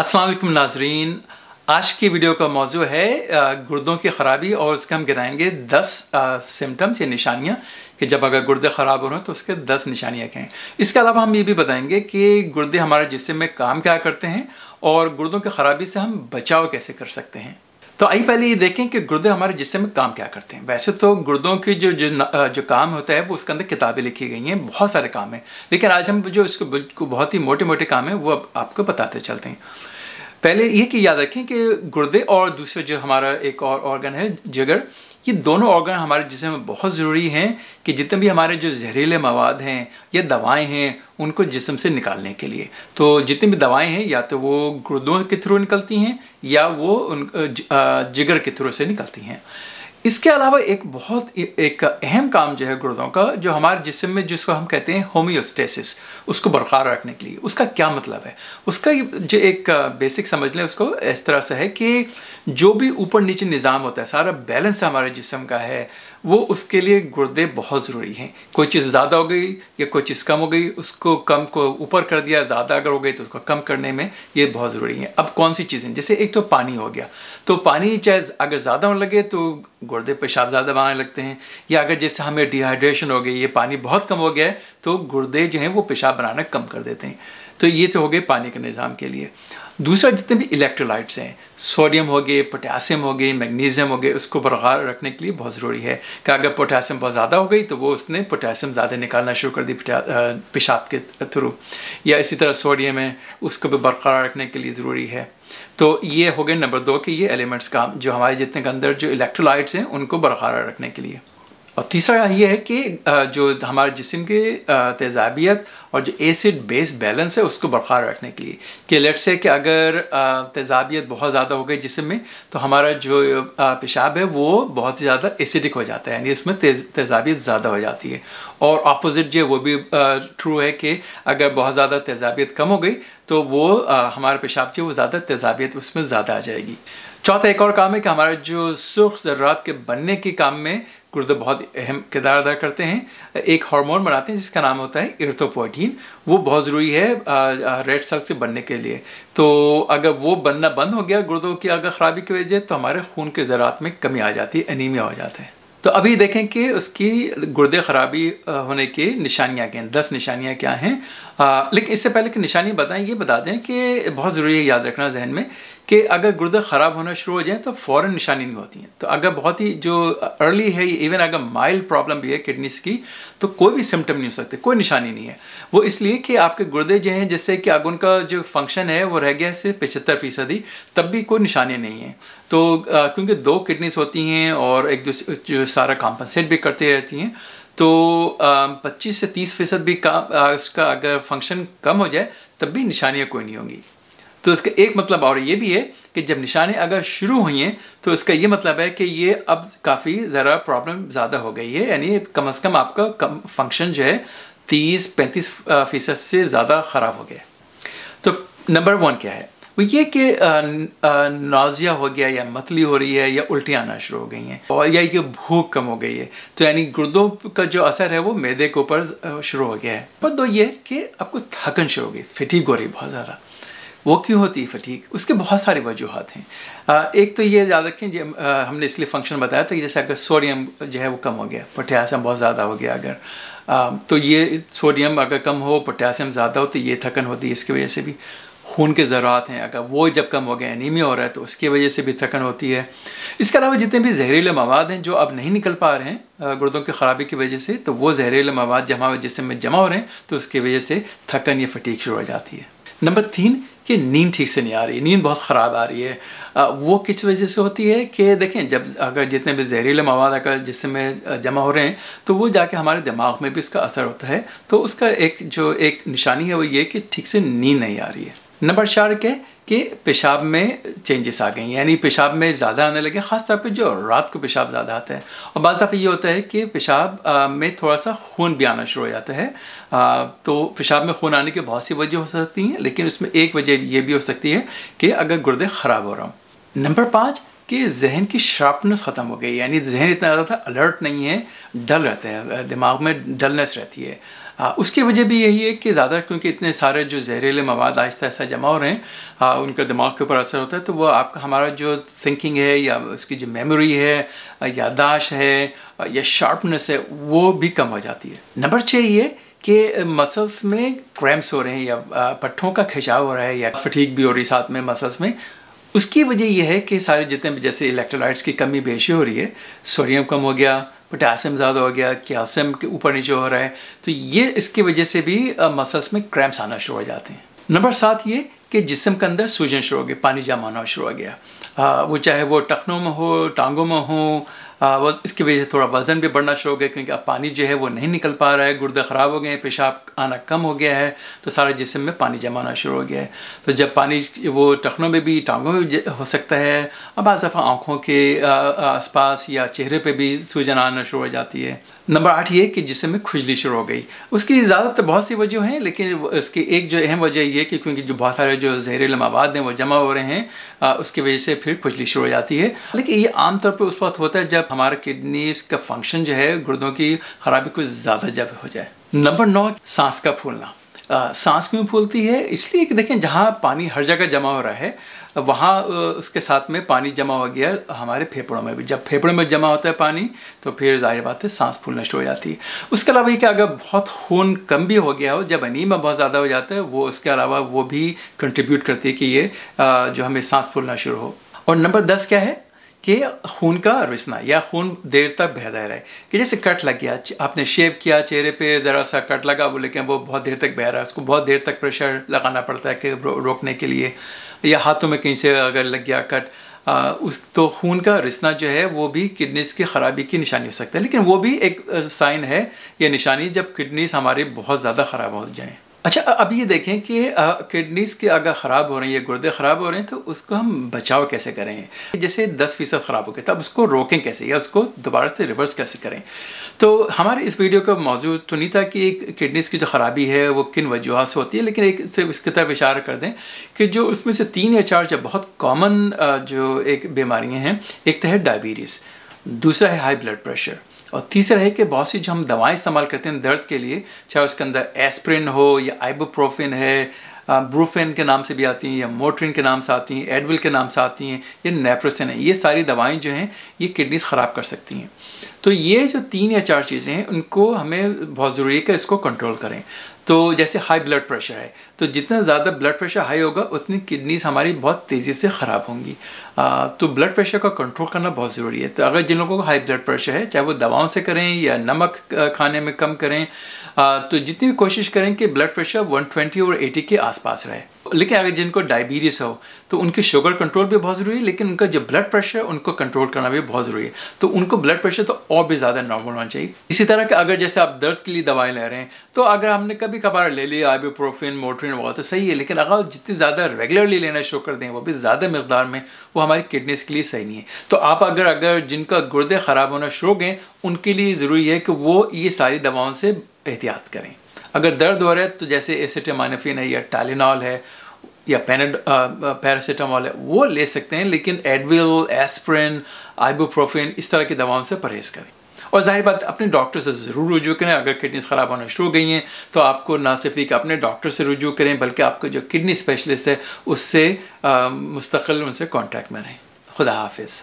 अस्सलाम नाजरीन आज की वीडियो का मौजू है गुर्दों की ख़राबी और उसके हम गिराएंगे दस सिम्टम्स या निशानियाँ कि जब अगर गुर्दे ख़राब हो रहे हैं तो उसके दस निशानियाँ क्या हैं इसके अलावा हम ये भी बताएंगे कि गुर्दे हमारे जिसम में काम क्या करते हैं और गुर्दों की ख़राबी से हम बचाव कैसे कर सकते हैं तो आइए पहले ये देखें कि गुर्दे हमारे जिसम में काम क्या करते हैं वैसे तो गुर्दों की जो जो जो काम होता है वो उसके अंदर किताबें लिखी गई हैं बहुत सारे काम हैं लेकिन आज हम जो इसको बहुत ही मोटे मोटे काम हैं वो अब आपको बताते चलते हैं पहले ये कि याद रखें कि गुर्दे और दूसरा जो हमारा एक और ऑर्गन है जिगर ये दोनों ऑर्गन हमारे जिसम में बहुत ज़रूरी हैं कि जितने भी हमारे जो जहरीले मवाद हैं या दवाएं हैं उनको जिसम से निकालने के लिए तो जितनी भी दवाएं हैं या तो वो गुर्दों के थ्रू निकलती हैं या वो उन जिगर के थ्रू से निकलती हैं इसके अलावा एक बहुत एक अहम काम जो है गुर्दों का जो हमारे जिसम में जिसको हम कहते हैं होम्योस्टेसिस उसको बरकरार रखने के लिए उसका क्या मतलब है उसका जो एक बेसिक समझ लें उसको इस तरह से है कि जो भी ऊपर नीचे निज़ाम होता है सारा बैलेंस हमारे जिसम का है वो उसके लिए गुर्दे बहुत ज़रूरी हैं कोई चीज़ ज़्यादा हो गई या कोई चीज़ कम हो गई उसको कम को ऊपर कर दिया ज़्यादा अगर हो गई तो उसको कम करने में ये बहुत ज़रूरी है अब कौन सी चीज़ें जैसे एक तो पानी हो गया तो पानी चाहे अगर ज़्यादा होने लगे तो गुर्दे पेशाब ज़्यादा बनाने लगते हैं या अगर जैसे हमें डिहाइड्रेशन हो गई ये पानी बहुत कम हो गया है तो गुर्दे जो हैं वो पेशाब बनाना कम कर देते हैं तो ये तो हो गए पानी के निज़ाम के लिए दूसरा जितने भी इलेक्ट्रोलाइट्स हैं सोडियम हो गए पोटासियम हो गए मैग्नीशियम हो गए उसको बरकरार रखने के लिए बहुत ज़रूरी है कि अगर पोटासियम बहुत ज़्यादा हो गई तो वो उसने पोटासियम ज़्यादा निकालना शुरू कर दी पेशाब के थ्रू या इसी तरह सोडियम है उसको भी बरकरार रखने के लिए ज़रूरी है तो ये हो गए नंबर दो के ये एलिमेंट्स काम जो हमारे जितने के अंदर जो इलेक्ट्रोलाइट्स हैं उनको बरकरार रखने के लिए और तीसरा ये है कि जो हमारे जिसम की तेजाबियत और जो एसिड बेस बैलेंस है उसको बरकरार रखने के लिए कि लेट से कि अगर तेजाबियत बहुत ज़्यादा हो गई जिसम में तो हमारा जो पेशाब है वो बहुत ही ज़्यादा एसिडिक हो जाता है यानी इसमें तेजाबियत ज़्यादा हो जाती है और अपोजिट जो वो भी ट्रू है कि अगर बहुत ज़्यादा तेजाबियत कम हो गई तो वो हमारा पेशाब जो वो ज़्यादा तेजाबियत उसमें ज़्यादा आ जाएगी चौथा एक और काम है कि हमारा जो सुख ज़रूरत के बनने के काम में गुर्दे बहुत अहम किरदार अदा करते हैं एक हार्मोन बनाते हैं जिसका नाम होता है इर्थोपोटीन वो बहुत ज़रूरी है रेड सेल से बनने के लिए तो अगर वो बनना बंद हो गया गुर्दों की अगर ख़राबी की वजह तो हमारे खून के ज़रात में कमी आ जाती है एनीमिया हो जाता है तो अभी देखें कि उसकी गुर्दे ख़राबी होने की निशानियाँ क्या हैं दस निशानियाँ क्या हैं लेकिन इससे पहले कि निशानी बताएं ये बता दें कि बहुत ज़रूरी है याद रखना जहन में कि अगर गुर्दा ख़राब होना शुरू हो जाए तो फ़ौर निशानी नहीं होती हैं तो अगर बहुत ही जो अर्ली है इवन अगर माइल्ड प्रॉब्लम भी है किडनीस की तो कोई भी सिम्टम नहीं हो सकते कोई निशानी नहीं है वो इसलिए कि आपके गुर्दे जो हैं जैसे कि अगर उनका जो फंक्शन है वो रह गया है सिर्फ पचहत्तर फीसदी तब भी कोई निशानी नहीं है तो क्योंकि दो किडनीस होती हैं और एक दूसरे जो सारा कॉम्पनसेट भी करती रहती हैं तो पच्चीस से तीस फीसद भी काम उसका अगर फंक्शन कम हो जाए तब भी निशानियाँ कोई नहीं होंगी तो इसका एक मतलब और ये भी है कि जब निशाने अगर शुरू हुई हैं तो इसका ये मतलब है कि ये अब काफ़ी ज़रा प्रॉब्लम ज़्यादा हो गई है यानी कम अज़ कम आपका कम फंक्शन जो है तीस पैंतीस फीसद से ज़्यादा ख़राब हो गया तो नंबर वन क्या है ये कि नाजिया हो गया या मतली हो रही है या उल्टियाँ आना शुरू हो गई हैं और या ये भूख कम हो गई है तो यानी गुर्दों का जो असर है वो मैदे के ऊपर शुरू हो गया है पर दो ये कि आपको थकन शुरू हो गई फिटीक हो रही बहुत ज़्यादा वो क्यों होती है फटीक उसके बहुत सारी वजूहत हैं एक तो ये याद रखें जब हमने इसलिए फंक्शन बताया था कि जैसे अगर सोडियम जो है वो कम हो गया पोटासियम बहुत ज़्यादा हो गया अगर तो ये सोडियम अगर कम हो पोटासियम ज़्यादा हो तो ये थकन होती है इसकी वजह से भी खून के ज़रूरत हैं अगर वो जब कम हो गया एनीमिया हो रहा है तो उसकी वजह से भी थकन होती है इसके अलावा जितने भी जहरीले मवाद हैं जो अब नहीं निकल पा रहे हैं गुर्दों की ख़राबी की वजह से तो वो जहरीले मवाद जमा जिसम में जमा हो रहे हैं तो उसकी वजह से थकन या फटीक शुरू हो जाती है नंबर तीन कि नींद ठीक से नहीं आ रही नींद बहुत ख़राब आ रही है आ, वो किस वजह से होती है कि देखें जब अगर जितने भी जहरीले मवाद अगर जिसमें जमा हो रहे हैं तो वो जाके हमारे दिमाग में भी इसका असर होता है तो उसका एक जो एक निशानी है वो ये कि ठीक से नींद नहीं आ रही है नंबर चार के कि पेशाब में चेंजेस आ गए यानी पेशाब में ज़्यादा आने लगे ख़ास तौर पे जो रात को पेशाब ज़्यादा आता है और बाद दफ़ा ये होता है कि पेशाब में थोड़ा सा खून भी आना शुरू हो जाता है आ, तो पेशाब में खून आने की बहुत सी वजह हो सकती हैं लेकिन उसमें एक वजह ये भी हो सकती है कि अगर गुर्दे ख़राब हो रहा हूँ नंबर पाँच कि जहन की शार्पनेस ख़त्म हो गई यानी जहन इतना ज़्यादा अलर्ट नहीं है डल रहता है दिमाग में डलनेस रहती है आ, उसकी वजह भी यही है कि ज़्यादा क्योंकि इतने सारे जो जहरीले मवाद आहिस्ता आहिस्ता जमा हो रहे हैं आ, उनका दिमाग के ऊपर असर होता है तो वो आपका हमारा जो थिंकिंग है या उसकी जो मेमोरी है यादाश्त है या शार्पनेस है वो भी कम हो जाती है नंबर छः ये कि मसल्स में क्रैम्प्स हो रहे हैं या पट्ठों का खिंचाव हो रहा है या फटीक भी हो रही साथ में मसल्स में उसकी वजह यह है कि सारे जितने जैसे इलेक्ट्रोलाइट्स की कमी बेशी हो रही है सोडियम कम हो गया पोटासियम ज़्यादा हो गया कैल्शियम के ऊपर नीचे हो रहा है तो ये इसकी वजह से भी मसल्स में क्रैम्प्स आना शुरू हो जाते हैं नंबर सात ये कि जिसम के अंदर सूजन शुरू हो गया पानी जमा होना शुरू हो गया आ, वो चाहे वो टखनों में हो टांगों में हो इसकी वजह से थोड़ा वज़न भी बढ़ना शुरू हो गया क्योंकि अब पानी जो है वो नहीं निकल पा रहा है गुर्दे ख़राब हो गए हैं पेशाब आना कम हो गया है तो सारे जिसम में पानी जमाना शुरू हो गया है तो जब पानी वो टखनों में भी टांगों में भी हो सकता है अब आज दफ़ा आँखों के आसपास या चेहरे पर भी सूजन आना शुरू हो जाती है नंबर आठ ये कि जिसम में खुजली शुरू हो गई उसकी ज़्यादातर बहुत सी वजह हैं लेकिन उसकी एक जो अहम वजह यह कि क्योंकि जो बहुत सारे जो जहरीले मवाद हैं वो जमा हो रहे हैं उसकी वजह से फिर खुजली शुरू हो जाती है लेकिन ये आमतौर पर उस वक्त होता है जब हमारा किडनीज का फंक्शन जो है गुर्दों की खराबी कुछ ज़्यादा जब हो जाए नंबर नौ सांस का फूलना आ, सांस क्यों फूलती है इसलिए कि देखें जहाँ पानी हर जगह जमा हो रहा है वहाँ उसके साथ में पानी जमा हो गया हमारे फेफड़ों में भी जब फेफड़ों में जमा होता है पानी तो फिर जाहिर बात है सांस फूलना शुरू हो जाती है उसके अलावा ये कि अगर बहुत खून कम भी हो गया हो जब अनिमा बहुत ज़्यादा हो जाता है वो उसके अलावा वो भी कंट्रीब्यूट करती है कि ये जो हमें सांस फूलना शुरू हो और नंबर दस क्या है कि खून का रिसना या खून देर तक बहता रहे कि जैसे कट लग गया आपने शेव किया चेहरे पे ज़रा सा कट लगा वो लेकिन वो बहुत देर तक बह रहा है उसको बहुत देर तक प्रेशर लगाना पड़ता है कि रो, रोकने के लिए या हाथों में कहीं से अगर लग गया कट आ, उस तो खून का रिसना जो है वो भी किडनीज की ख़राबी की निशानी हो सकता है लेकिन वो भी एक साइन है या निशानी जब किडनीज हमारे बहुत ज़्यादा ख़राब हो जाएँ अच्छा अब ये देखें कि किडनीज के अगर ख़राब हो रही है गुर्दे ख़राब हो रहे हैं तो उसको हम बचाव कैसे करें जैसे दस फीसद ख़राब हो गया था अब उसको रोकें कैसे या उसको दोबारा से रिवर्स कैसे करें तो हमारे इस वीडियो का मौजूद तो नहीं था कि एक किडनीज़ की जो ख़राबी है वो किन वजूहत से होती है लेकिन एक सिर्फ इसकी तरफ इशारा कर दें कि जो उसमें से तीन या चार जो बहुत कॉमन जो एक बीमारियाँ हैं एक तो है डायबिटीज़ दूसरा है हाई ब्लड प्रेशर और तीसरा है कि बहुत सी जो हम दवाएं इस्तेमाल करते हैं दर्द के लिए चाहे उसके अंदर एस्प्रिन हो या आइबोप्रोफिन है ब्रूफेन के नाम से भी आती हैं या मोट्रिन के नाम से आती हैं एडविल के नाम से आती हैं या नेप्रोसिन है ये सारी दवाएं जो हैं ये किडनीज ख़राब कर सकती हैं तो ये जो तीन या चार चीज़ें हैं उनको हमें बहुत ज़रूरी है कि इसको कंट्रोल करें तो जैसे हाई ब्लड प्रेशर है तो जितना ज़्यादा ब्लड प्रेशर हाई होगा उतनी किडनीज हमारी बहुत तेज़ी से ख़राब होंगी आ, तो ब्लड प्रेशर का कंट्रोल करना बहुत ज़रूरी है तो अगर जिन लोगों को हाई ब्लड प्रेशर है चाहे वो दवाओं से करें या नमक खाने में कम करें तो जितनी भी कोशिश करें कि ब्लड प्रेशर 120 और एटी के आसपास रहे लेकिन अगर जिनको डायबिटीज़ हो तो उनके शुगर कंट्रोल भी बहुत ज़रूरी है लेकिन उनका जो ब्लड प्रेशर है उनको कंट्रोल करना भी बहुत ज़रूरी है तो उनको ब्लड प्रेशर तो और भी ज़्यादा नॉर्मल होना चाहिए इसी तरह के अगर जैसे आप दर्द के लिए दवाएं ले रहे हैं तो अगर हमने कभी कभार ले लिया आइबोप्रोफिन मोट्रीन वगैरह तो सही है लेकिन अगर जितनी ज़्यादा रेगुलरली लेना शुरू कर दें वो भी ज़्यादा मकदार में वो हमारी किडनीज़ के लिए सही नहीं है तो आप अगर अगर जिनका गुर्दे ख़राब होना शुरू हो गए उनके लिए ज़रूरी है कि वो ये सारी दवाओं से एहतियात करें अगर दर्द हो रहा है तो जैसे एसिटामाइनोफिन है या टालिनॉल है या पेनाड पैरासीटामॉल है वो ले सकते हैं लेकिन एडविल एस्प्रिन आइबोप्रोफिन इस तरह की दवाओं से परहेज़ करें और जाहिर बात अपने डॉक्टर से ज़रूर रुजू करें अगर किडनी ख़राब होना शुरू हो गई हैं तो आपको ना सिर्फ एक अपने डॉक्टर से रुजू करें बल्कि आपको जो किडनी स्पेशलिस्ट है उससे मुस्तकिल उनसे कॉन्टैक्ट में रहें खुदा हाफिज़